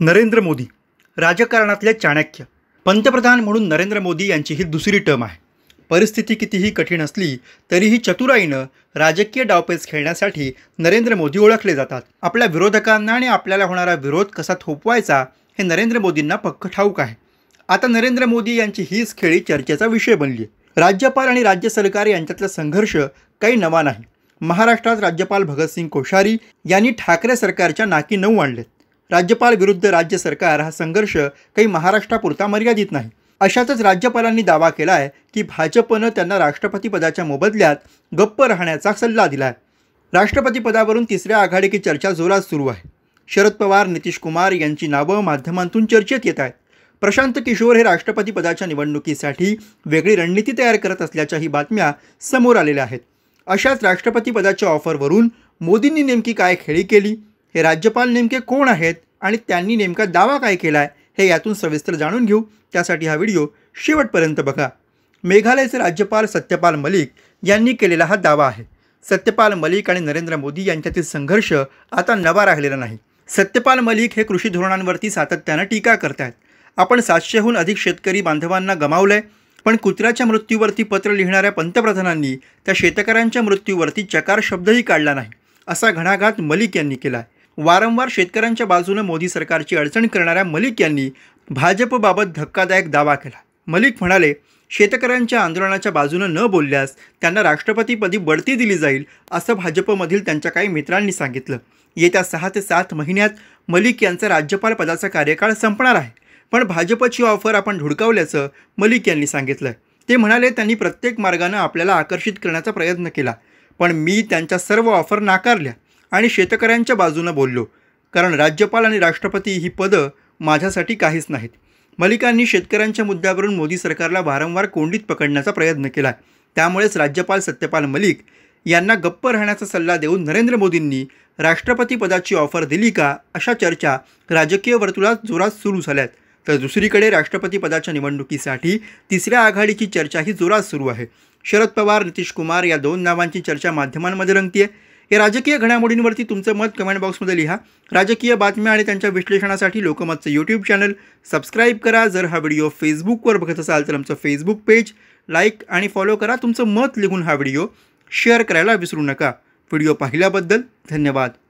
नरेंद्र मोदी राजकारणातले चाणक्य पंतप्रधान म्हणून नरेंद्र मोदी यांची ही दुसरी टर्म आहे परिस्थिती कितीही कठीण असली तरीही चतुराईनं राजकीय डावपेच खेळण्यासाठी नरेंद्र मोदी ओळखले जातात आपल्या विरोधकांना आणि आपल्याला होणारा विरोध कसा थोपवायचा हे नरेंद्र मोदींना पक्क ठाऊक आहे आता नरेंद्र मोदी यांची हीच खेळी चर्चेचा विषय बनली आहे राज्यपाल आणि राज्य सरकार यांच्यातला संघर्ष काही नवा नाही महाराष्ट्रात राज्यपाल भगतसिंग कोश्यारी यांनी ठाकरे सरकारच्या नाकी नऊ आणलेत राज्यपाल विरुद्ध राज्य सरकार हा संघर्ष काही महाराष्ट्रापुरता मर्यादित नाही अशातच राज्यपालांनी दावा केला आहे की भाजपनं त्यांना राष्ट्रपती पदाच्या मोबदल्यात गप्प राहण्याचा सल्ला दिला आहे राष्ट्रपती पदावरून तिसऱ्या आघाडीची चर्चा जोरात सुरू आहे शरद पवार नितीश कुमार यांची नावं माध्यमांतून चर्चेत येत आहेत प्रशांत किशोर हे राष्ट्रपती पदाच्या निवडणुकीसाठी वेगळी रणनीती तयार करत असल्याच्याही बातम्या समोर आलेल्या आहेत अशाच राष्ट्रपती पदाच्या ऑफरवरून मोदींनी नेमकी काय खेळी केली हे राज्यपाल नेमके कोण आहेत आणि त्यांनी नेमका दावा काय केला आहे हे यातून सविस्तर जाणून घेऊ त्यासाठी हा व्हिडिओ शेवटपर्यंत बघा मेघालयचे राज्यपाल सत्यपाल मलिक यांनी केलेला हा दावा आहे सत्यपाल मलिक आणि नरेंद्र मोदी यांच्यातील संघर्ष आता नवा राहिलेला नाही सत्यपाल मलिक हे कृषी धोरणांवरती सातत्यानं टीका करत आहेत आपण सातशेहून अधिक शेतकरी बांधवांना गमावलंय पण कुत्र्याच्या मृत्यूवरती पत्र लिहिणाऱ्या पंतप्रधानांनी त्या शेतकऱ्यांच्या मृत्यूवरती चकार शब्दही काढला नाही असा घणाघात मलिक यांनी केला आहे वारंवार शेतकऱ्यांच्या बाजूने मोदी सरकारची अडचण करणाऱ्या मलिक यांनी भाजपबाबत धक्कादायक दावा केला मलिक म्हणाले शेतकऱ्यांच्या आंदोलनाच्या बाजूनं न बोलल्यास त्यांना राष्ट्रपतीपदी बढती दिली जाईल असं भाजपमधील त्यांच्या काही मित्रांनी सांगितलं येत्या सहा ते सात महिन्यात मलिक यांचा राज्यपाल पदाचा कार्यकाळ संपणार आहे पण भाजपची ऑफर आपण धुडकावल्याचं मलिक यांनी सांगितलं ते म्हणाले त्यांनी प्रत्येक मार्गानं आपल्याला आकर्षित करण्याचा प्रयत्न केला पण मी त्यांच्या सर्व ऑफर नाकारल्या आणि शेतकऱ्यांच्या बाजूनं बोललो कारण राज्यपाल आणि राष्ट्रपती ही पदं माझ्यासाठी काहीच नाहीत मलिकांनी शेतकऱ्यांच्या मुद्द्यावरून मोदी सरकारला वारंवार कोंडीत पकडण्याचा प्रयत्न केला त्यामुळेच राज्यपाल सत्यपाल मलिक यांना गप्प राहण्याचा सल्ला देऊन नरेंद्र मोदींनी राष्ट्रपती पदाची ऑफर दिली का अशा चर्चा राजकीय वर्तुळात जोरात सुरू झाल्यात तर दुसरीकडे राष्ट्रपती पदाच्या निवडणुकीसाठी तिसऱ्या आघाडीची चर्चाही जोरात सुरू आहे शरद पवार नितीश कुमार या दोन नावांची चर्चा माध्यमांमध्ये आहे हे राजकीय घडामोडींवरती तुमचं मत कमेंट बॉक्समध्ये लिहा राजकीय बातम्या आणि त्यांच्या विश्लेषणासाठी लोकमतचं यूट्यूब चॅनल सबस्क्राईब करा जर हा व्हिडिओ फेसबुकवर बघत असाल तर आमचं फेसबुक पेज लाईक आणि फॉलो करा तुमचं मत लिहून हा व्हिडिओ शेअर करायला विसरू नका व्हिडिओ पाहिल्याबद्दल धन्यवाद